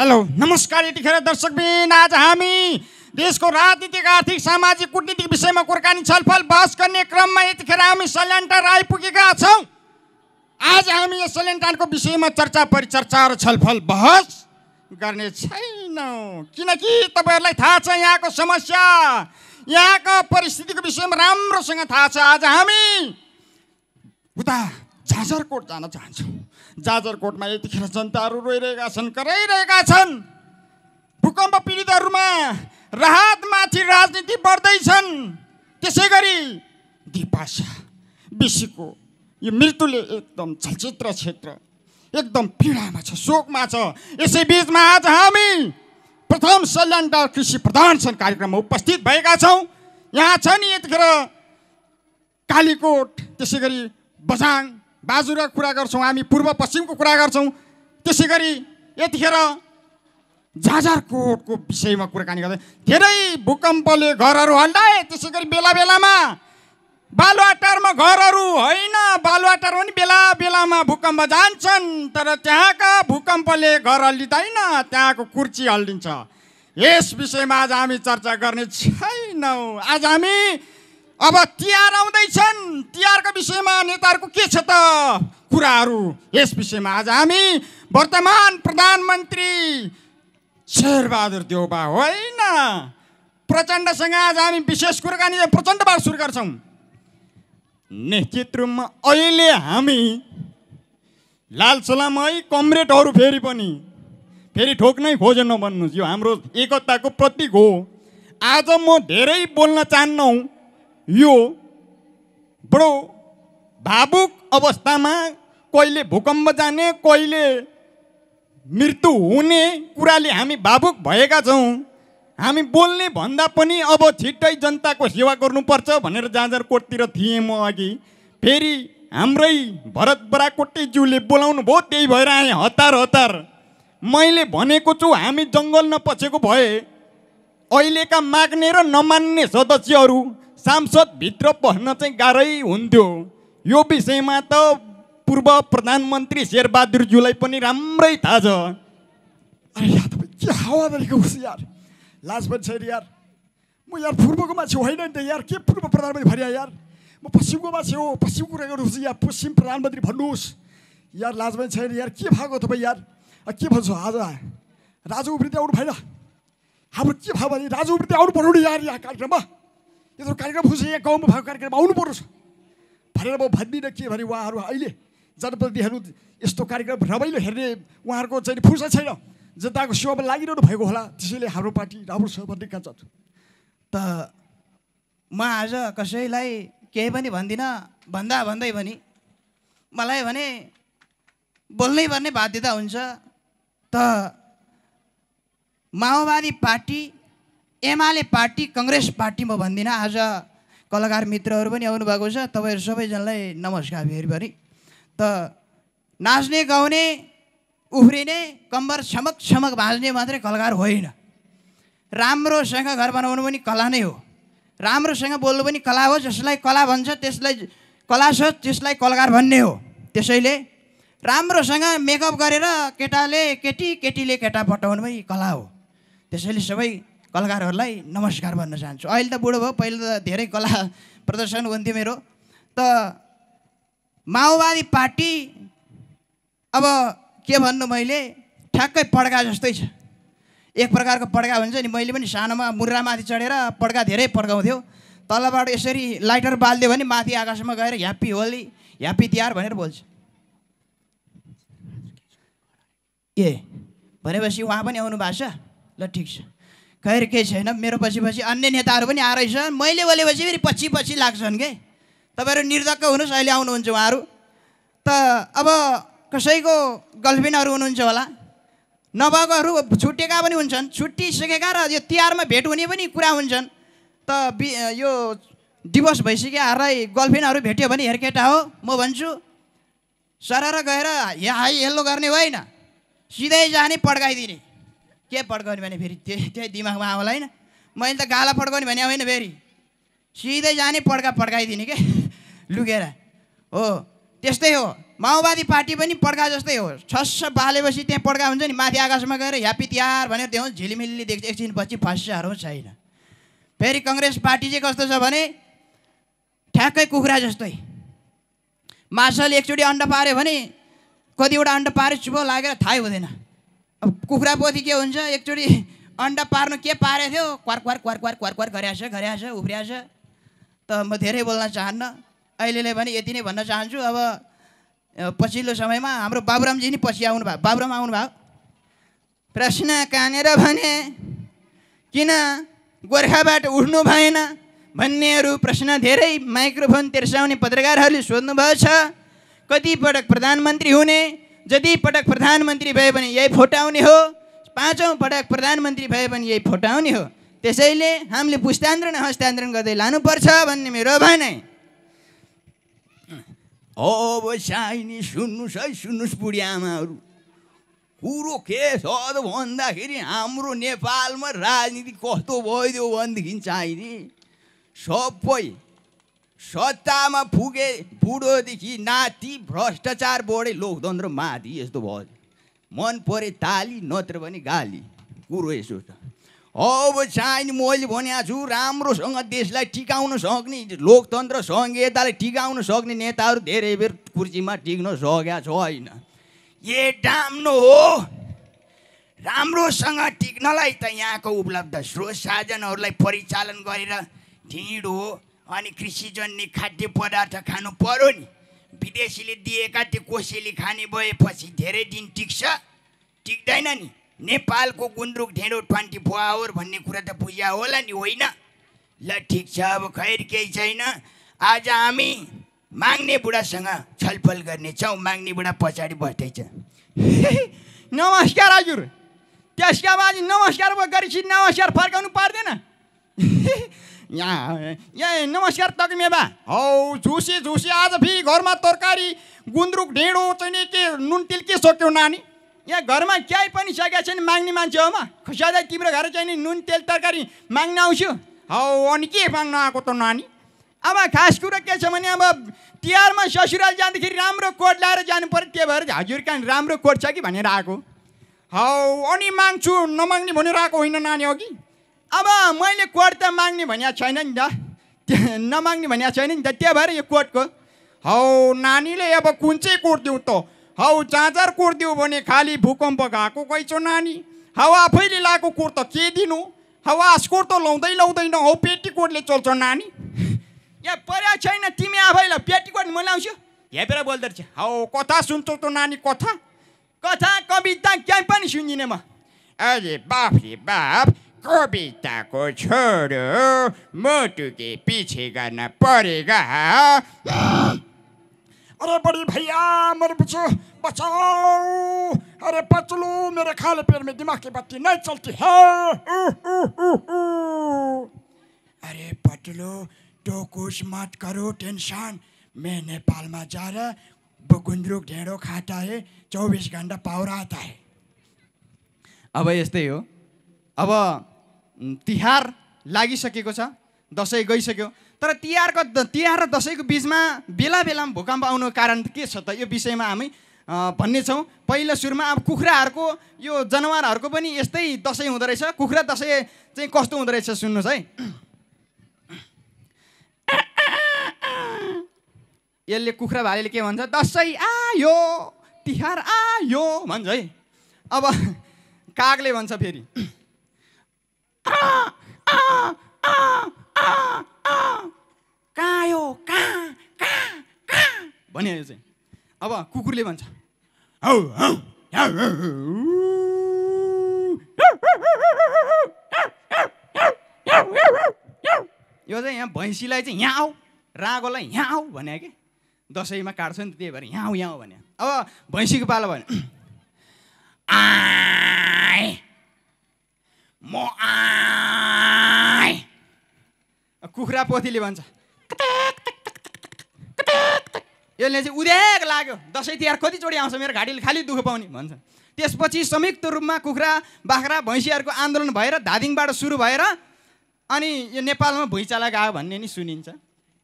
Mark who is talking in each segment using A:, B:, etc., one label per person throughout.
A: hello नमस्कार यतिखेर दर्शकबिन आज हामी देशको राजनीतिक आर्थिक सामाजिक कुटनीतिक विषयमा कुराकानी छलफल बहस गर्ने क्रममा यतिखेर हामी सल्यान्टार आइपुगेका छौँ आज हामी यो सल्यान्टारको विषयमा चर्चा परिचर्चा र छलफल बहस गर्ने छैनौँ किनकि तपाईँहरूलाई थाहा छ यहाँको समस्या यहाँको परिस्थितिको विषयमा राम्रोसँग थाहा छ आज हामी उता झाँझरकोट जान चाहन्छौँ जाजरकोटमा यतिखेर जनताहरू रोइरहेका छन् कराइरहेका छन् भूकम्प पीडितहरूमा राहतमाथि राजनीति बढ्दैछन् त्यसै गरी दिपासा बेसीको यो मृत्युले एकदम चलचित्र क्षेत्र एकदम पीडामा छ शोकमा छ यसै बिचमा आज हामी प्रथम सल्यानका कृषि प्रधान छन् कार्यक्रममा उपस्थित भएका छौँ यहाँ छ नि यतिखेर कालीकोट त्यसै गरी बझाङ बाजुरा कुरा गर्छौँ हामी पूर्व पश्चिमको कुरा गर्छौँ त्यसै गरी यतिखेर जाजरकोटको विषयमा कुराकानी गर्दै धेरै भूकम्पले घरहरू हल्डाए त्यसै गरी बेला बेलामा बालुवाटारमा घरहरू होइन बालुवाटार पनि बेला बेलामा भूकम्प जान्छन् तर त्यहाँका भूकम्पले घर हल्लिँदैन त्यहाँको कुर्ची हल्लिन्छ यस विषयमा आज हामी चर्चा गर्ने छैनौँ आज हामी अब तिहार आउँदैछन् तिहारको विषयमा नेताहरूको के छ त कुराहरू यस विषयमा आज हामी वर्तमान प्रधानमन्त्री शेरबहादुर देउबा होइन प्रचण्डसँग आज हामी विशेष कुराकानी प्रचण्डबाट सुरु गर्छौँ निश्चित रूपमा अहिले हामी लालसलामै कमरेडहरू फेरि पनि फेरि ठोक्नै खोजेन नबन्नुहोस् यो हाम्रो एकताको प्रतीक हो आज म धेरै बोल्न चाहन्नौँ यो बडो भावुक अवस्थामा कहिले भूकम्प जाने कहिले मृत्यु हुने कुराले हामी भावुक भएका छौँ हामी बोल्ने भन्दा पनि अब छिट्टै जनताको सेवा गर्नुपर्छ भनेर जाँजरकोटतिर थिएँ म अघि फेरि हाम्रै भरत बराकोटेज्यूले बोलाउनु भयो त्यही भएर आएँ हतार हतार मैले भनेको छु हामी जङ्गल नपसेको भए अहिलेका माग्ने र नमान्ने सदस्यहरू सांसदभित्र पस्न चाहिँ गाह्रै हुन्थ्यो यो विषयमा त पूर्व प्रधानमन्त्री शेरबहादुरज्यूलाई पनि राम्रै थाहा छ यार तपाईँ के हावा उस यार लाज पनि छैन यार म यार पूर्वको मान्छे होइन नि त यार के पूर्व प्रधानमन्त्री भरिया यार म पश्चिमको मान्छे हो पश्चिम कुरा गर्नुहोस् या पश्चिम प्रधानमन्त्री भन्नुहोस् यार लाज पनि छैन यार के भएको तपाईँ यार के भन्छु आज राजु उब्रिँदै आउनु भएन हाम्रो के भयो भने राजु उब्रिँदै आउनु पऱ्यो नि यार यहाँ कार्यक्रममा यत्रो कार्यक्रम खुसी यहाँ गाउँमा भएको कार्यक्रम आउनु पर्छ भनेर म भन्दिनँ के भने उहाँहरू अहिले जनप्रतिनिधिहरू यस्तो कार्यक्रम रमाइलो हेर्ने उहाँहरूको चाहिँ फुर्सद छैन जनताको सेवामा लागिरहनु भएको होला त्यसैले हाम्रो पार्टी राम्रो छ भन्ने कहाँ चाहन्छु त
B: म आज कसैलाई केही पनि भन्दिनँ भन्दा भन्दै पनि मलाई भने बोल्नै पर्ने बाध्यता हुन्छ त माओवादी party UML party Congress party म भन्दिनँ आज कलाकार मित्रहरू पनि आउनुभएको छ तपाईँहरू सबैजनालाई नमस्कार फेरि त नाच्ने गाउने उफ्रिने कम्बर छमक छमक भाँच्ने मात्रै कलाकार होइन राम्रोसँग घर बनाउनु पनि कला नै हो राम्रोसँग बोल्नु पनि कला हो जसलाई कला भन्छ त्यसलाई कला छ त्यसलाई कलाकार भन्ने हो त्यसैले राम्रोसँग मेकअप गरेर केटाले केटी केटीले केटा पटाउनु पनि कला हो त्यसैले सबै कलाकारहरूलाई नमस्कार भन्न चाहन्छु अहिले त बुढो भयो पहिले त धेरै कला प्रदर्शन हुन्थ्यो मेरो त माओवादी पार्टी अब के भन्नु मैले ठ्याक्कै पड्का जस्तै छ एक प्रकारको पड्का भन्छ नि मैले पनि सानोमा मुर्रामाथि चढेर पड्का धेरै पड्काउँथ्यो तलबाट यसरी लाइटर बालिदियो भने माथि आकाशमा गएर ह्याप्पी होली ह्याप्पी तिहार भनेर बोल्छ ए भनेपछि उहाँ पनि आउनु भएको छ ल ठिक छ खैर केही छैन मेरो पछि पछि अन्य नेताहरू पनि आएर मैले बोलेपछि फेरि पछि पछि लाग्छन् कि तपाईँहरू निर्धक्क हुनुहोस् अहिले आउनुहुन्छ उहाँहरू त अब कसैको गर्लफ्रेन्डहरू हुनुहुन्छ होला नभएकोहरू छुटेका पनि हुन्छन् छुट्टिसकेका र यो तिहारमा भेट हुने पनि कुरा हुन्छन् त बि यो डिभोर्स भइसक्योहरूलाई गर्लफ्रेन्डहरू भेट्यो भने हेरकेटा हो म भन्छु सरर गएर हाई हेल्लो गर्ने होइन सिधै जाने पड्काइदिने के पड्काउने भने फेरि त्यही त्यही दिमागमा आउला होइन मैले त गाला पड्काउने भने होइन फेरि सिधै जाने पड्का पड्काइदिने के लुकेर हो त्यस्तै हो माओवादी पार्टी पनि पड्का जस्तै हो छस्स बालेपछि त्यहाँ पड्का हुन्छ नि माथि आकाशमा गएर ह्याप्पी तिहार भनेर त्यो झिलिमिली देख्छ एकछिनपछि फस्याहरू छैन फेरि कङ्ग्रेस पार्टी चाहिँ कस्तो छ भने ठ्याक्कै कुखुरा जस्तै मार्सल एकचोटि अन्डा पाऱ्यो भने कतिवटा अन्डा पाऱ्यो चुपो लागेर थाहै हुँदैन कुखुरा पोथी के हुन्छ एकचोटि अन्डा पार्नु के पारेको थियो क्वार क्वार क्वार क्वार क्वार क्वार गरिहाल्छ गरिहाल्छ उफ्रिहाल्छ त म धेरै बोल्न चाहन्न अहिलेले पनि यति नै भन्न चाहन्छु अब पछिल्लो समयमा हाम्रो बाबुरामजी नि पछि आउनु भयो बाबुराम भयो प्रश्न कानेर भने किन गोर्खाबाट उठ्नु भएन भन्नेहरू प्रश्न धेरै माइक्रोफोन तिर्साउने पत्रकारहरूले सोध्नुभएको छ कतिपटक प्रधानमन्त्री हुने जति पटक प्रधानमन्त्री भयो भने यही फोटो आउने हो पाँचौँ पटक प्रधानमन्त्री भयो भने यही फोटो आउने हो त्यसैले हामीले पुस्तान्तरण हस्तान्तरण गर्दै लानुपर्छ भन्ने मेरो भनाइ
C: अब साइनी सुन्नुहोस् है सुन्नुहोस् बुढी आमाहरू कुरो के छ त भन्दाखेरि हाम्रो नेपालमा राजनीति कस्तो भइदियो भनेदेखि चाहिने सबै सत्तामा पुगे बुढोदेखि नाति भ्रष्टाचार बढे लोकतन्त्र माथि यस्तो भयो मन परे ताली नत्र भने गाली कुरो यसो छ अब चाहिँ मैले भनेको छु राम्रोसँग देशलाई टिकाउन सक्ने लोकतन्त्र सङ्घीयतालाई टिकाउन सक्ने नेताहरू धेरै बेर कुर्सीमा टिक्न सकेका होइन ए डाम्नु हो राम्रोसँग टिक्नलाई त यहाँको उपलब्ध स्रोत साधनहरूलाई परिचालन गरेर ढिँड अनि कृषिजन्य खाद्य पदार्थ खानु पर्यो नि विदेशीले दिएका त्यो कोसेली खाने भएपछि धेरै दिन टिक्छ टिक्दैन नि नेपालको गुन्द्रुक ढेँडो ट्वेन्टी फोर आवर भन्ने कुरा त बुझा होला नि होइन ल ठिक छ अब खैर केही छैन आज हामी माग्ने बुढासँग छलफल गर्नेछौँ माग्ने बुढा पछाडि बस्दैछ नमस्कार हजुर त्यसका बाजे नमस्कार गरिसि नमस्कार फर्काउनु पर्दैन यहाँ
A: ए नमस्कार तकमेबा हौ झुसी झुसी आज फेरि घरमा तरकारी गुन्द्रुक ढेँडो चाहिँ के नुन तिल के सक्यौ नानी यहाँ घरमा केही पनि सकेको छैन माग्ने मान्छे हो म सधैँ तिम्रो घर चाहिँ नि नुन तेल तरकारी माग्न आउँछु हौ अनि के माग्न आएको त नानी अब खास कुरो के छ भने अब तिहारमा ससुराल जाँदाखेरि राम्रो कोट ल्याएर जानु पऱ्यो त्यही भएर हजुर कहाँ राम्रो कोट छ कि भनेर आएको हौ अनि माग्छु नमाग्ने भनेर आएको होइन नानी हो कि अब मैले कोर्ट त माग्ने भनेको छैन नि त नमाग्ने भनेको छैन नि त त्यही भएर यो कोर्टको हौ नानीले अब कुन चाहिँ कोर्ट दिउँ त हौ चाँचर कोर्ट दिउँ भने खालि भूकम्प गएको छ नानी हौ आफैले लगाएको कोर्ट त के दिनु हौ आस्कोर त लाउँदै लाउँदैन हौ पेटीकोटले चल्छ नानी यहाँ पर्या छैन तिमी आफैलाई पेटीकोट म लाउँछु हेपेर बोल्दो रहेछ हौ कथा सुन्छौ त नानी कथा कथा कविता केही पनि सुन्दिनँ म अरे बाफ रे बाफ कविता को छोड़ो मोटू के पीछे गाना पड़ेगा अरे बड़ी भैया मर पीछे बचाओ अरे पतलू मेरे खाले पेड़ में दिमाग की बत्ती नहीं चलती है अरे पतलू तो कुछ मत करो टेंशन मैं नेपाल में जा रहा गुंद्रुक ढेड़ो खाता है चौबीस घंटा पावर आता है अब ये हो अब तिहार लागिसकेको छ दसैँ गइसक्यो तर तिहारको तिहार र दसैँको बिचमा बेला बेलामा भूकम्प आउनु कारण के छ त यो विषयमा हामी भन्ने छौँ पहिलो सुरुमा अब कुखुराहरूको यो जनावरहरूको पनि यस्तै दसैँ हुँदो रहेछ कुखुरा दसैँ चाहिँ कस्तो हुँदो रहेछ सुन्नुहोस् है यसले कुखुरा भालेले के भन्छ दसैँ आयो तिहार आयो भन्छ है अब कागले भन्छ फेरि भन्यो यो चाहिँ अब कुकुरले भन्छ
C: यो चाहिँ यहाँ भैँसीलाई चाहिँ यहाँ आऊ रागोलाई यहाँ आऊ भन्यो कि दसैँमा काट्छ नि त्यही भएर यहाँ आऊ यहाँ आऊ भन्यो अब भैँसीको पालो भन्यो आए म
A: कुखुरा पोथीले भन्छ यसले चाहिँ उदेक लाग्यो दसैँ तिहार कतिचोटि आउँछ मेरो घाँटीले खालि दुःख पाउने भन्छ त्यसपछि संयुक्त रूपमा कुखुरा बाख्रा भैँसीहरूको आन्दोलन भएर धादिङबाट सुरु भएर अनि यो नेपालमा भुइँचाला गयो भन्ने नि सुनिन्छ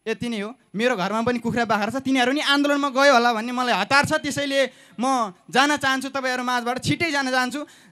A: यति नै हो मेरो घरमा पनि कुखुरा बाख्रा छ तिनीहरू नि आन्दोलनमा गयो होला भन्ने मलाई हतार छ त्यसैले म जान चाहन्छु तपाईँहरू माझबाट छिट्टै जान चाहन्छु